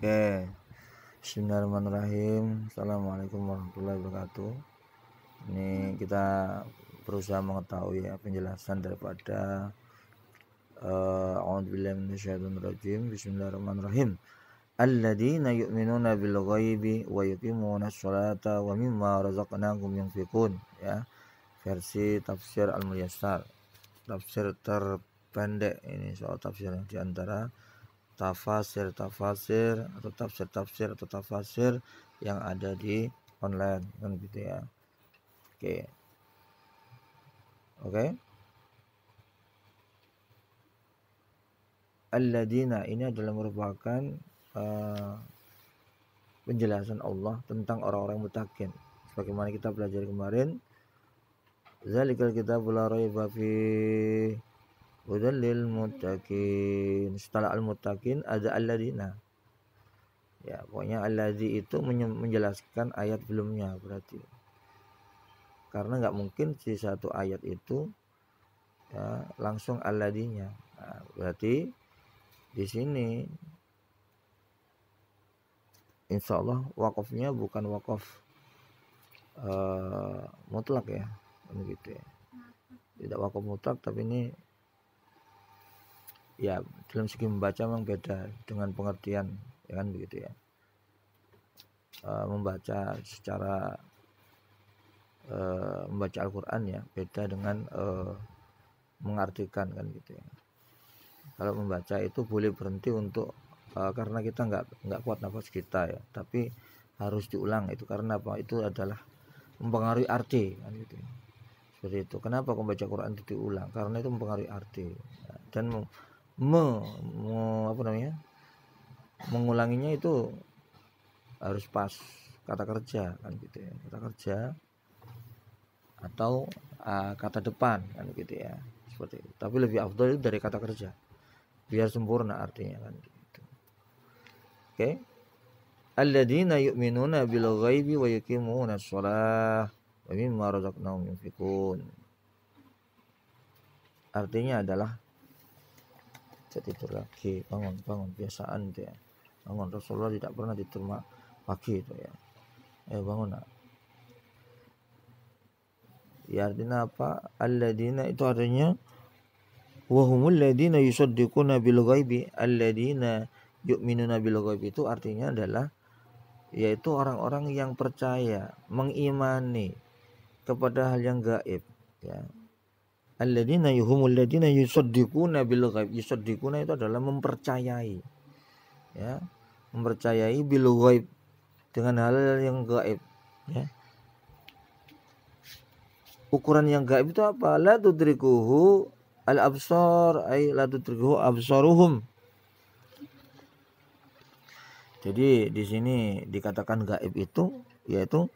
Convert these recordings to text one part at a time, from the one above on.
Oke. Bismillahirrahmanirrahim. Assalamualaikum warahmatullahi wabarakatuh. Ini kita berusaha mengetahui ya penjelasan daripada eh, Bismillahirrahmanirrahim. Bismillahirrahmanirrahim. Alladzina yu'minuna bil ghaibi wa yuqimuna sholata wa mimma razaqnahum fikun. ya. Versi tafsir Al-Muyassar. Tafsir terpendek ini soal tafsir di antara tafasir-tafasir atau tafsir-tafsir atau tafasir yang ada di online kan gitu ya. Oke. Oke. alladina ini adalah merupakan uh, penjelasan Allah tentang orang-orang mutakin. Sebagaimana kita belajar kemarin, Zalikal kita la raiba fihi Udah lil mutakin Setelah al mutakin ada Aladina, Ya, pokoknya alladzi itu menjelaskan ayat belumnya berarti. Karena nggak mungkin si satu ayat itu ya, langsung alladinya. Nah, berarti di sini insya Allah wakofnya bukan wakof uh, eh, mutlak ya begitu ya tidak wakaf mutlak tapi ini ya dalam segi membaca memang beda dengan pengertian ya kan begitu ya e, membaca secara e, membaca Al-Quran ya beda dengan e, mengartikan kan gitu ya kalau membaca itu boleh berhenti untuk e, karena kita nggak nggak kuat nafas kita ya tapi harus diulang itu karena apa itu adalah mempengaruhi arti kan gitu ya. seperti itu kenapa membaca Quran itu diulang karena itu mempengaruhi arti ya. dan me, me apa namanya mengulanginya itu harus pas kata kerja kan gitu ya kata kerja atau uh, kata depan kan gitu ya seperti itu. tapi lebih afdol itu dari kata kerja biar sempurna artinya kan gitu. oke okay? alladzina yu'minuna bil ghaibi wa yuqimuna shalah wa mimma razaqnahum yunfiqun artinya adalah cek tidur lagi bangun bangun biasaan gitu ya bangun Rasulullah tidak pernah tidur pagi itu ya eh bangun nak ya artinya apa alladzina itu artinya wahumul ladina yusaddiquna bil ghaibi yuk yu'minuna bil ghaibi itu artinya adalah yaitu orang-orang yang percaya mengimani kepada hal yang gaib ya alladzina yuhumul ladzina yusaddiquna bil ghaib yusaddiquna itu adalah mempercayai ya mempercayai bil ghaib dengan hal yang gaib ya ukuran yang gaib itu apa la tudrikuhu al absar ay la tudrikuhu absaruhum jadi di sini dikatakan gaib itu yaitu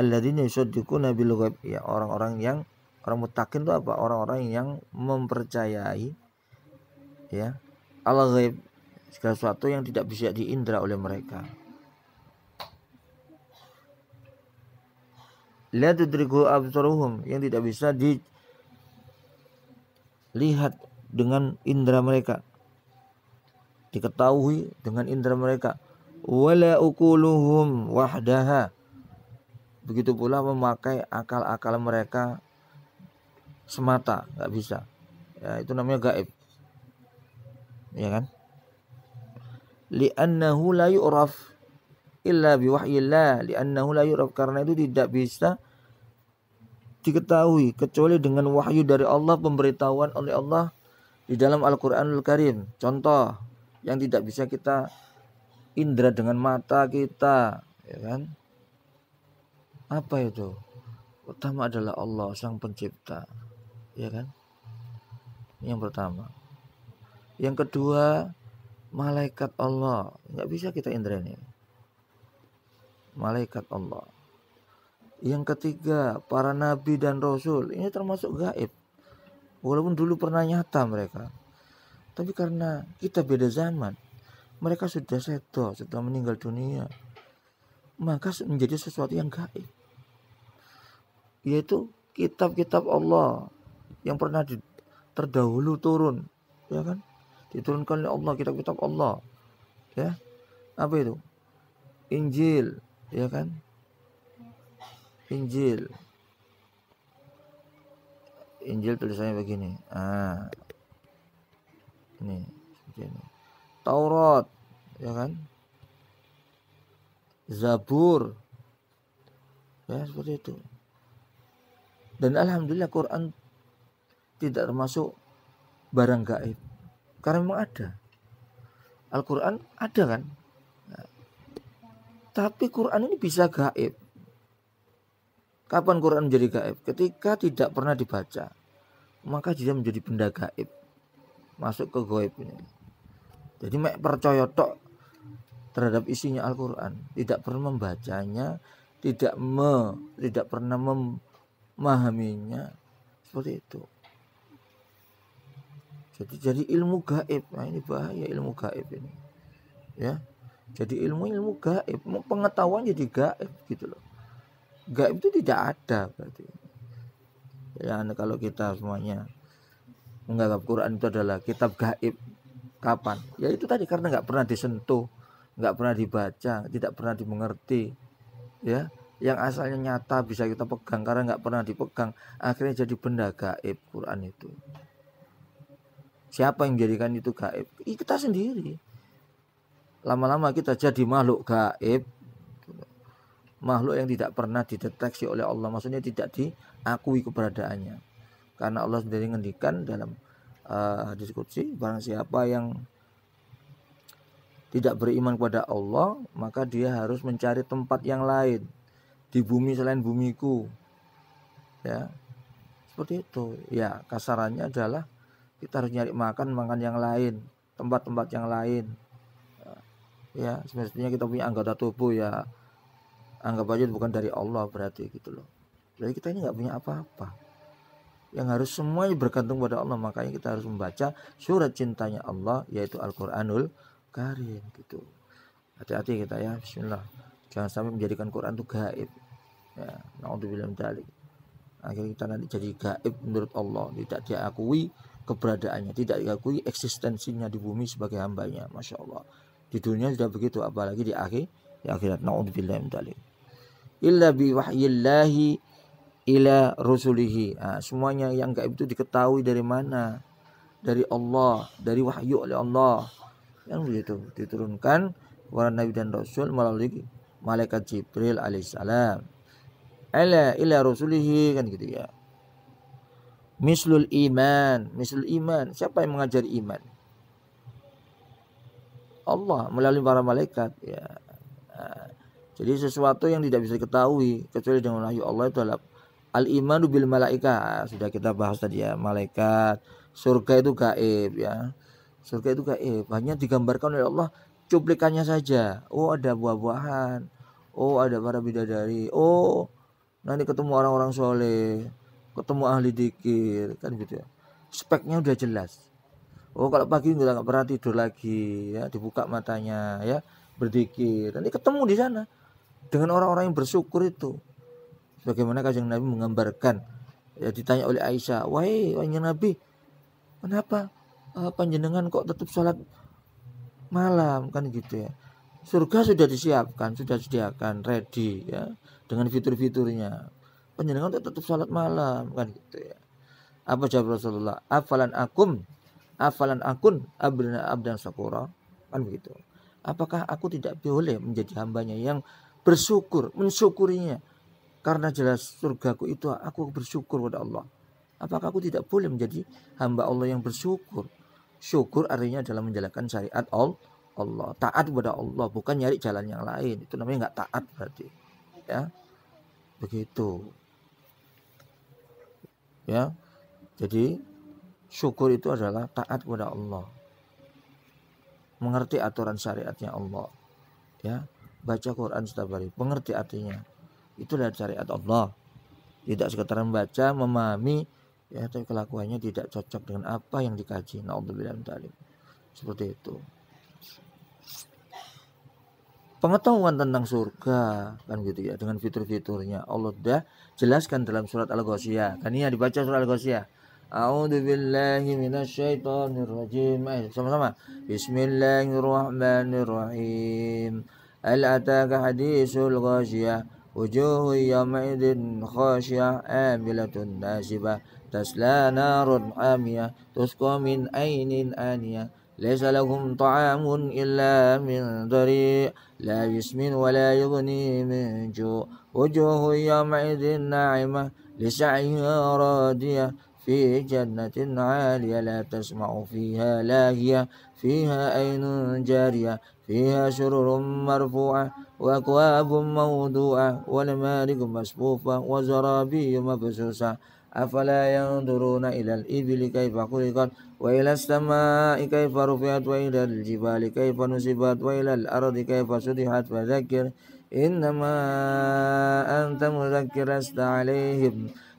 alladzina yusaddiquna bil ghaib ya orang-orang yang orang mutakin itu apa orang-orang yang mempercayai ya Allah ghaib segala sesuatu yang tidak bisa diindra oleh mereka la tudriku yang tidak bisa dilihat dengan indera mereka diketahui dengan indera mereka wala ukuluhum wahdaha begitu pula memakai akal-akal mereka semata nggak bisa ya itu namanya gaib ya kan li'annahu la yu'raf illa biwahyillah li'annahu la yu'raf karena itu tidak bisa diketahui kecuali dengan wahyu dari Allah pemberitahuan oleh Allah di dalam Al-Qur'anul Karim contoh yang tidak bisa kita indra dengan mata kita ya kan apa itu pertama adalah Allah sang pencipta ya kan yang pertama yang kedua malaikat Allah nggak bisa kita indrani malaikat Allah yang ketiga para nabi dan rasul ini termasuk gaib walaupun dulu pernah nyata mereka tapi karena kita beda zaman mereka sudah seto sudah meninggal dunia maka menjadi sesuatu yang gaib yaitu kitab-kitab Allah yang pernah di, terdahulu turun ya kan diturunkan oleh Allah kita kitab Allah ya apa itu Injil ya kan Injil Injil tulisannya begini ah ini seperti ini Taurat ya kan Zabur ya seperti itu dan alhamdulillah Quran tidak termasuk barang gaib karena memang ada Al-Quran ada kan tapi Quran ini bisa gaib kapan Quran menjadi gaib ketika tidak pernah dibaca maka dia menjadi benda gaib masuk ke gaib ini jadi mek percaya tok terhadap isinya Al-Quran tidak pernah membacanya tidak me tidak pernah memahaminya seperti itu jadi jadi ilmu gaib nah ini bahaya ilmu gaib ini ya jadi ilmu ilmu gaib pengetahuan jadi gaib gitu loh gaib itu tidak ada berarti ya nah, kalau kita semuanya menganggap Quran itu adalah kitab gaib kapan ya itu tadi karena nggak pernah disentuh nggak pernah dibaca tidak pernah dimengerti ya yang asalnya nyata bisa kita pegang karena nggak pernah dipegang akhirnya jadi benda gaib Quran itu Siapa yang menjadikan itu gaib? Kita sendiri. Lama-lama kita jadi makhluk gaib, makhluk yang tidak pernah dideteksi oleh Allah, maksudnya tidak diakui keberadaannya. Karena Allah sendiri ngendikan dalam uh, eh, diskusi barang siapa yang tidak beriman kepada Allah, maka dia harus mencari tempat yang lain di bumi selain bumiku. Ya. Seperti itu. Ya, kasarannya adalah kita harus nyari makan makan yang lain tempat-tempat yang lain ya semestinya kita punya anggota tubuh ya anggap aja bukan dari Allah berarti gitu loh jadi kita ini nggak punya apa-apa yang harus semuanya bergantung pada Allah makanya kita harus membaca surat cintanya Allah yaitu Al-Qur'anul Karim gitu hati-hati kita ya Bismillah jangan sampai menjadikan Quran itu gaib ya naudzubillah akhirnya kita nanti jadi gaib menurut Allah tidak diakui keberadaannya, tidak diakui eksistensinya di bumi sebagai hambanya. Masya Allah. Di dunia sudah begitu, apalagi di akhir, di akhirat. Naudzubillah min dalil Illa bi wahyillahi ila rusulihi. Nah, semuanya yang gaib itu diketahui dari mana? Dari Allah, dari wahyu oleh Allah. Yang begitu diturunkan kepada Nabi dan Rasul melalui malaikat Jibril alaihissalam. Ala ila rusulihi kan gitu ya. Mislul iman, mislul iman. Siapa yang mengajari iman? Allah melalui para malaikat ya. Jadi sesuatu yang tidak bisa diketahui kecuali dengan wahyu Allah itu adalah al iman bil malaika. Sudah kita bahas tadi ya, malaikat. Surga itu gaib ya. Surga itu gaib, hanya digambarkan oleh Allah cuplikannya saja. Oh, ada buah-buahan. Oh, ada para bidadari. Oh, nanti ketemu orang-orang soleh ketemu ahli dikir kan gitu ya speknya udah jelas oh kalau pagi udah nggak pernah tidur lagi ya dibuka matanya ya berdikir nanti ketemu di sana dengan orang-orang yang bersyukur itu bagaimana kajian Nabi menggambarkan ya ditanya oleh Aisyah wahai kanjeng Nabi kenapa uh, panjenengan kok tetap sholat malam kan gitu ya surga sudah disiapkan sudah disediakan ready ya dengan fitur-fiturnya penjenengan itu tutup salat malam kan gitu ya. Apa jawab Rasulullah? Afalan akum afalan akun abdana abdan sakura kan begitu. Apakah aku tidak boleh menjadi hambanya yang bersyukur, mensyukurinya karena jelas surgaku itu aku bersyukur kepada Allah. Apakah aku tidak boleh menjadi hamba Allah yang bersyukur? Syukur artinya dalam menjalankan syariat Allah, taat kepada Allah, bukan nyari jalan yang lain. Itu namanya nggak taat berarti. Ya, begitu ya jadi syukur itu adalah taat kepada Allah mengerti aturan syariatnya Allah ya baca Quran setiap hari mengerti artinya itu itulah syariat Allah tidak sekedar membaca memahami ya tapi kelakuannya tidak cocok dengan apa yang dikaji naudzubillah seperti itu pengetahuan tentang surga kan gitu ya dengan fitur-fiturnya Allah sudah jelaskan dalam surat Al-Ghasyiyah kan ya dibaca surat Al-Ghasyiyah A'udzu billahi minasyaitonir rajim sama-sama Bismillahirrahmanirrahim Al ataka hadisul ghasyiyah wujuhu yawma'idin khashiyah amilatun nasibah tasla narun amiyah tusqa min ainin aniyah ليس لهم طعام إلا من ضريع لا يسمن ولا يغني من جوع وجوه يومئذ ناعمة لسعيها راضية في جنة عالية لا تسمع فيها لاهية فيها عين جارية فيها سرر مرفوعة وأكواب موضوعة ونمارق مصفوفة وزرابي مبسوسة أفلا ينظرون إلى الإبل كيف خلقت وإلى السماء كيف رفعت وإلى الجبال كيف نصبت وإلى الأرض كيف سطحت فذكر إنما أنت مذكر لست عليهم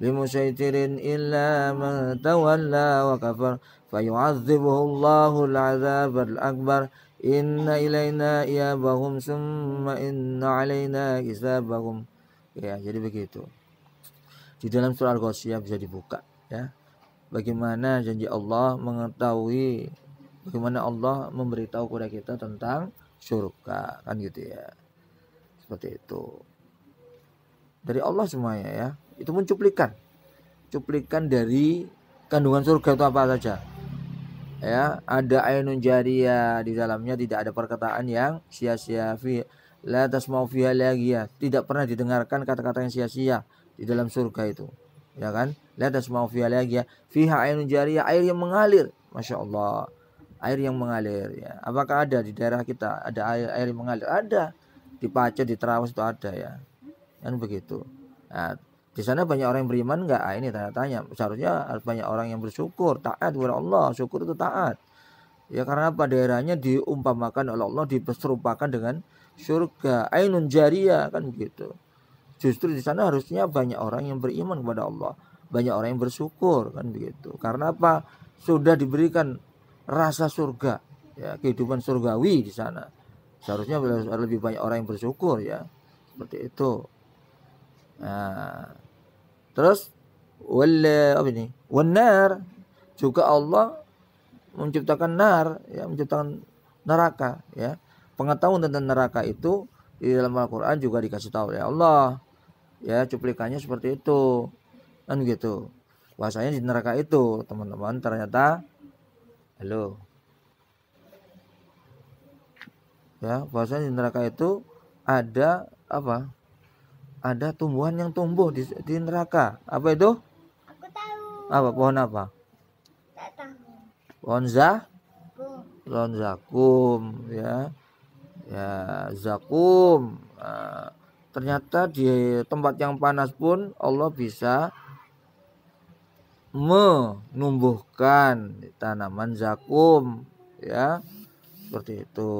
بمسيطر إلا من تولى وكفر فيعذبه الله العذاب الأكبر إن إلينا إيابهم ثم إن علينا حسابهم ya jadi begitu di dalam surah al ghasya bisa dibuka ya. Bagaimana janji Allah mengetahui bagaimana Allah memberitahu kepada kita tentang surga kan gitu ya. Seperti itu. Dari Allah semuanya ya. Itu pun cuplikan. dari kandungan surga itu apa saja. Ya, ada ayunun jaria di dalamnya tidak ada perkataan yang sia-sia fi la tasma'u fiha Tidak pernah didengarkan kata-kata yang sia-sia di dalam surga itu ya kan lihat semua fiha lagi ya fiha ainun jariyah air yang mengalir masya Allah air yang mengalir ya apakah ada di daerah kita ada air air yang mengalir ada di Pace di Terawas itu ada ya kan begitu nah, di sana banyak orang yang beriman nggak ah, ini tanya tanya seharusnya harus banyak orang yang bersyukur taat kepada Allah syukur itu taat ya karena apa daerahnya diumpamakan oleh Allah diserupakan dengan surga ainun jariyah kan begitu Justru di sana harusnya banyak orang yang beriman kepada Allah, banyak orang yang bersyukur kan begitu. Karena apa? Sudah diberikan rasa surga, ya kehidupan surgawi di sana. Seharusnya lebih banyak orang yang bersyukur ya. Seperti itu. Nah, terus wala apa ini? Wanar juga Allah menciptakan nar ya menciptakan neraka ya pengetahuan tentang neraka itu di dalam Al-Quran juga dikasih tahu oleh Allah ya cuplikannya seperti itu kan gitu bahasanya di neraka itu teman-teman ternyata halo ya bahasanya di neraka itu ada apa ada tumbuhan yang tumbuh di, di neraka apa itu aku tahu apa pohon apa pohon zah pohon zakum ya ya zakum uh, Ternyata di tempat yang panas pun Allah bisa menumbuhkan tanaman zakum ya seperti itu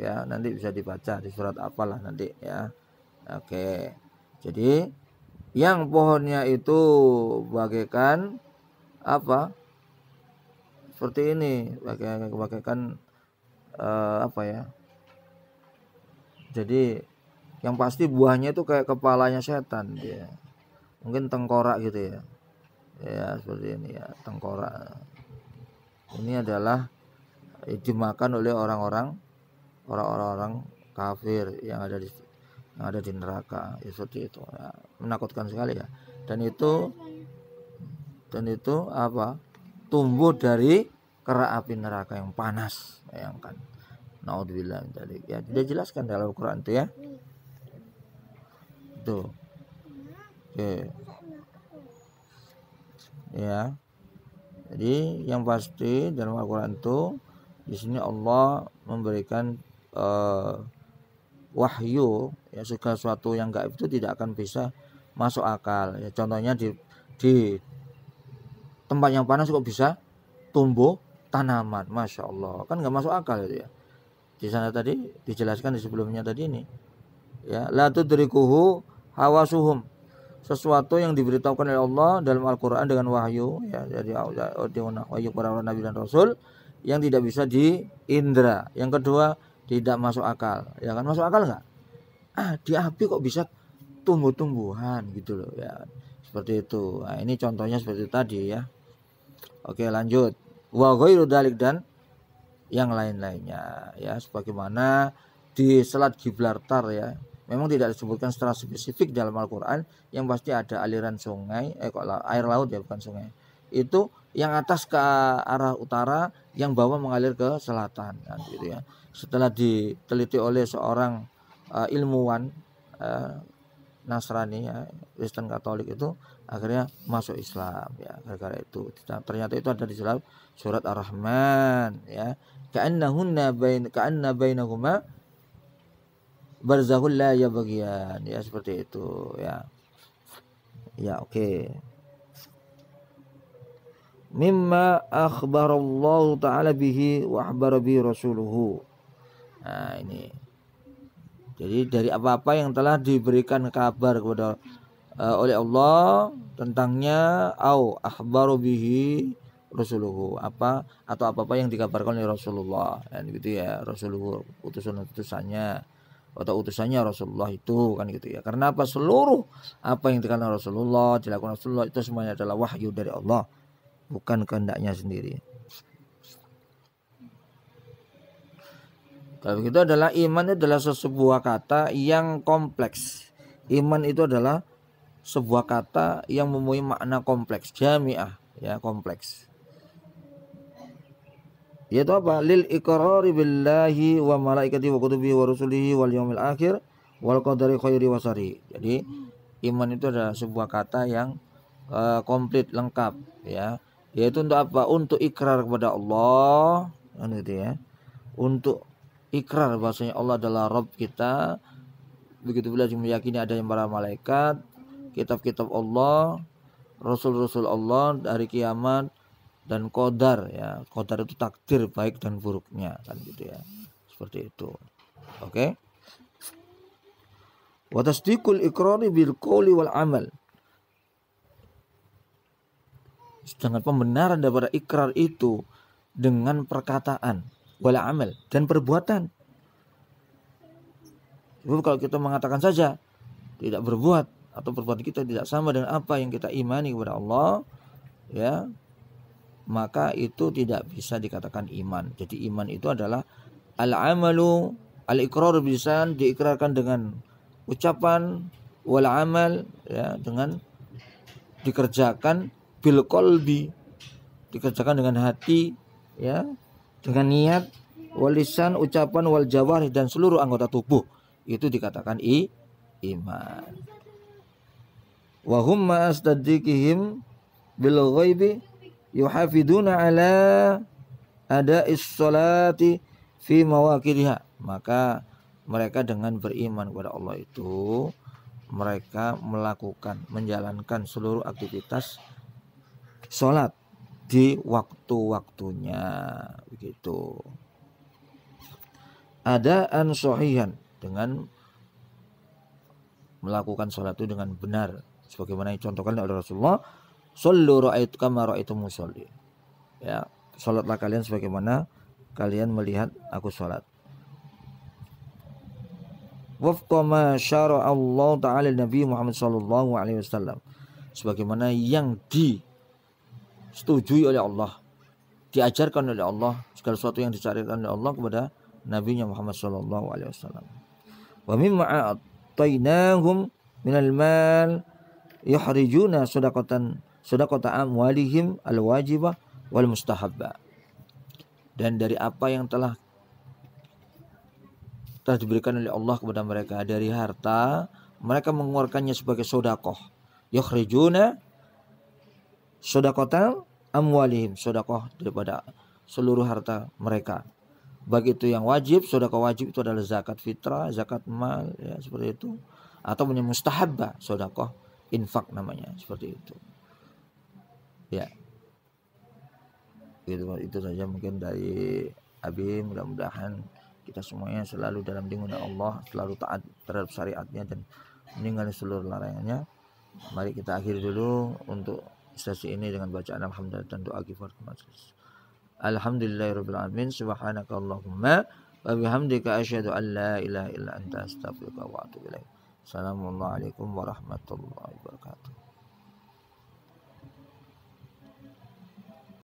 ya nanti bisa dibaca di surat apalah nanti ya oke jadi yang pohonnya itu bagaikan apa seperti ini bagaikan bagaikan uh, apa ya jadi yang pasti buahnya itu kayak kepalanya setan dia mungkin tengkorak gitu ya ya seperti ini ya tengkorak ini adalah dimakan oleh orang-orang orang-orang kafir yang ada di yang ada di neraka ya, seperti itu ya, menakutkan sekali ya dan itu dan itu apa tumbuh dari kerak api neraka yang panas bayangkan naudzubillah ya dia jelaskan dalam Al-Qur'an itu ya itu, oke okay. ya jadi yang pasti dalam Al-Quran itu di sini Allah memberikan uh, wahyu ya segala sesuatu yang gaib itu tidak akan bisa masuk akal ya contohnya di di tempat yang panas kok bisa tumbuh tanaman masya Allah kan nggak masuk akal itu ya di sana tadi dijelaskan di sebelumnya tadi ini ya la tudrikuhu hawa suhum sesuatu yang diberitahukan oleh Allah dalam Al-Qur'an dengan wahyu ya jadi ya, oh, wahyu para nabi dan rasul yang tidak bisa diindra. Yang kedua, tidak masuk akal. Ya kan masuk akal nggak? Ah, di api kok bisa tumbuh-tumbuhan gitu loh ya. Seperti itu. Nah, ini contohnya seperti tadi ya. Oke, lanjut. Wa ghairu dalik dan yang lain-lainnya ya sebagaimana di Selat Gibraltar ya Memang tidak disebutkan secara spesifik dalam Al-Quran yang pasti ada aliran sungai, eh kok air laut ya bukan sungai. Itu yang atas ke arah utara, yang bawah mengalir ke selatan, kan, gitu ya. Setelah diteliti oleh seorang uh, ilmuwan uh, Nasrani ya, Kristen Katolik itu akhirnya masuk Islam ya gara-gara itu ternyata itu ada di dalam surat Ar-Rahman ya ka'annahunna bain ka'anna bainahuma barzahul la ya bagian ya seperti itu ya ya oke okay. mimma akhbarallahu taala bihi wa akhbara bi rasuluhu nah ini jadi dari apa-apa yang telah diberikan kabar kepada uh, oleh Allah tentangnya au akhbaru bihi rasuluhu apa atau apa-apa yang dikabarkan oleh Rasulullah dan nah, gitu ya Rasulullah utusan-utusannya atau utusannya Rasulullah itu kan gitu ya. Karena apa seluruh apa yang dikatakan Rasulullah, dilakukan Rasulullah itu semuanya adalah wahyu dari Allah, bukan kehendaknya sendiri. Kalau begitu adalah iman itu adalah sebuah kata yang kompleks. Iman itu adalah sebuah kata yang mempunyai makna kompleks, jamiah ya kompleks yaitu apa lil iqrari billahi wa malaikati wa kutubi wa rusulihi wal yaumil akhir wal qadari khairi wa sari. Jadi iman itu adalah sebuah kata yang uh, komplit lengkap ya. Yaitu untuk apa? Untuk ikrar kepada Allah, kan gitu ya. Untuk ikrar bahwasanya Allah adalah Rob kita. Begitu pula juga meyakini adanya para malaikat, kitab-kitab Allah, rasul-rasul Allah dari kiamat, dan kodar ya kodar itu takdir baik dan buruknya kan gitu ya seperti itu oke okay? wa tasdiqul bil qawli wal amal sedangkan pembenaran daripada ikrar itu dengan perkataan wal amal dan perbuatan Jadi kalau kita mengatakan saja tidak berbuat atau perbuatan kita tidak sama dengan apa yang kita imani kepada Allah ya maka itu tidak bisa dikatakan iman. Jadi iman itu adalah al-amalu al-iqrar bisan diikrarkan dengan ucapan wal amal ya dengan dikerjakan bil kolbi dikerjakan dengan hati ya dengan niat walisan ucapan wal jawar dan seluruh anggota tubuh itu dikatakan i iman wahum ma'astadikihim bil ghaibi yuhafiduna ala ada isolati fi mawakiliha. maka mereka dengan beriman kepada Allah itu mereka melakukan menjalankan seluruh aktivitas sholat di waktu-waktunya begitu ada ansohihan dengan melakukan sholat itu dengan benar sebagaimana dicontohkan oleh Rasulullah Sallu ra'aitu kama ra'aitu musalli. Ya, salatlah kalian sebagaimana kalian melihat aku salat. Wafqa ma syara Allah taala Nabi Muhammad sallallahu alaihi wasallam. Sebagaimana yang di setujui oleh Allah, diajarkan oleh Allah, segala sesuatu yang dicarikan oleh Allah kepada Nabi Muhammad sallallahu alaihi wasallam. Wa mimma atainahum minal mal yuhrijuna sadaqatan am walihim al-wajibah wal mustahabba. Dan dari apa yang telah telah diberikan oleh Allah kepada mereka dari harta, mereka mengeluarkannya sebagai sodakoh. Yukhrijuna am amwalihim, sodakoh daripada seluruh harta mereka. Bagi itu yang wajib, sodakoh wajib itu adalah zakat fitrah, zakat mal, ya seperti itu. Atau mustahabba, sodakoh infak namanya, seperti itu ya gitu itu saja mungkin dari Abi mudah-mudahan kita semuanya selalu dalam lindungan Allah selalu taat terhadap syariatnya dan meninggalkan seluruh larangannya mari kita akhiri dulu untuk sesi ini dengan bacaan alhamdulillah dan doa kifar majlis alhamdulillahirabbil subhanakallahumma wa bihamdika asyhadu an la ilaha illa anta astaghfiruka wa atubu ilaik assalamualaikum warahmatullahi wabarakatuh